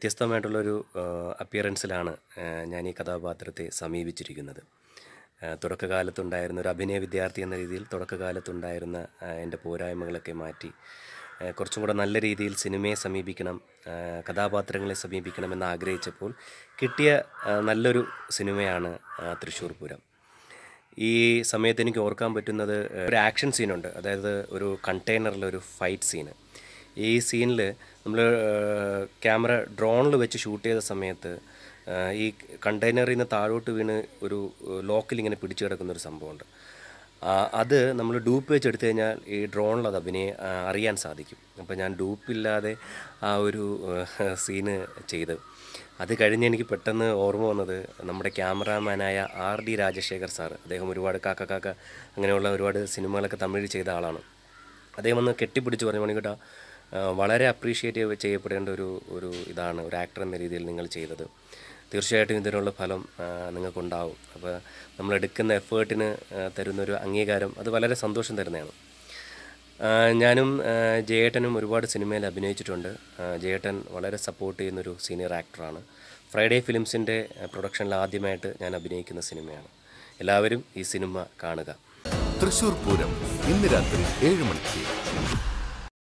വ്യത്യസ്തമായിട്ടുള്ളൊരു അപ്പിയറൻസിലാണ് ഞാൻ ഈ കഥാപാത്രത്തെ സമീപിച്ചിരിക്കുന്നത് തുടക്കകാലത്തുണ്ടായിരുന്ന ഒരു അഭിനയ വിദ്യാർത്ഥി എന്ന രീതിയിൽ തുടക്കകാലത്തുണ്ടായിരുന്ന എൻ്റെ പോരായ്മകളൊക്കെ മാറ്റി കുറച്ചും കൂടെ നല്ല രീതിയിൽ സിനിമയെ സമീപിക്കണം കഥാപാത്രങ്ങളെ സമീപിക്കണമെന്ന് ആഗ്രഹിച്ചപ്പോൾ കിട്ടിയ നല്ലൊരു സിനിമയാണ് തൃശ്ശൂർ പൂരം ഈ സമയത്ത് എനിക്ക് ഓർക്കാൻ പറ്റുന്നത് ഒരു ആക്ഷൻ സീനുണ്ട് അതായത് ഒരു കണ്ടെയ്നറിലൊരു ഒരു ഫൈറ്റ് സീന് ഈ സീനിൽ നമ്മൾ ക്യാമറ ഡ്രോണിൽ വെച്ച് ഷൂട്ട് ചെയ്ത സമയത്ത് ഈ കണ്ടെയ്നറിൽ നിന്ന് താഴോട്ട് വീണ് ഒരു ലോക്കിൽ ഇങ്ങനെ പിടിച്ചു കിടക്കുന്ന ഒരു സംഭവമുണ്ട് അത് നമ്മൾ ഡൂപ്പ് വെച്ച് എടുത്തു കഴിഞ്ഞാൽ ഈ ഡ്രോണിൽ അത് അഭിനയ അറിയാൻ സാധിക്കും അപ്പോൾ ഞാൻ ഡൂപ്പില്ലാതെ ആ ഒരു സീന് ചെയ്ത് അത് കഴിഞ്ഞ് എനിക്ക് പെട്ടെന്ന് ഓർമ്മ വന്നത് നമ്മുടെ ക്യാമറാമാനായ ആർ ഡി രാജശേഖർ സാർ അദ്ദേഹം ഒരുപാട് കാക്ക കാക്ക അങ്ങനെയുള്ള ഒരുപാട് സിനിമകളൊക്കെ തമിഴിൽ ചെയ്ത ആളാണ് അദ്ദേഹം ഒന്ന് കെട്ടിപ്പിടിച്ച് പറഞ്ഞു കേട്ടോ വളരെ അപ്രീഷിയേറ്റ് ചെയ്യപ്പെടേണ്ട ഒരു ഒരു ഇതാണ് ഒരു ആക്ടർ എന്ന രീതിയിൽ നിങ്ങൾ ചെയ്തത് തീർച്ചയായിട്ടും ഇതിനുള്ള ഫലം നിങ്ങൾക്കുണ്ടാവും അപ്പോൾ നമ്മൾ എടുക്കുന്ന എഫേർട്ടിന് തരുന്നൊരു അംഗീകാരം അത് വളരെ സന്തോഷം തരുന്നതാണ് ഞാനും ജയേട്ടനും ഒരുപാട് സിനിമയിൽ അഭിനയിച്ചിട്ടുണ്ട് ജയേട്ടൻ വളരെ സപ്പോർട്ട് ചെയ്യുന്നൊരു സീനിയർ ആക്ടറാണ് ഫ്രൈഡേ ഫിലിംസിൻ്റെ പ്രൊഡക്ഷനിൽ ആദ്യമായിട്ട് ഞാൻ അഭിനയിക്കുന്ന സിനിമയാണ് എല്ലാവരും ഈ സിനിമ കാണുക തൃശൂർ പൂരം ഇന്ന് രാത്രി ഏഴ് മണിക്ക്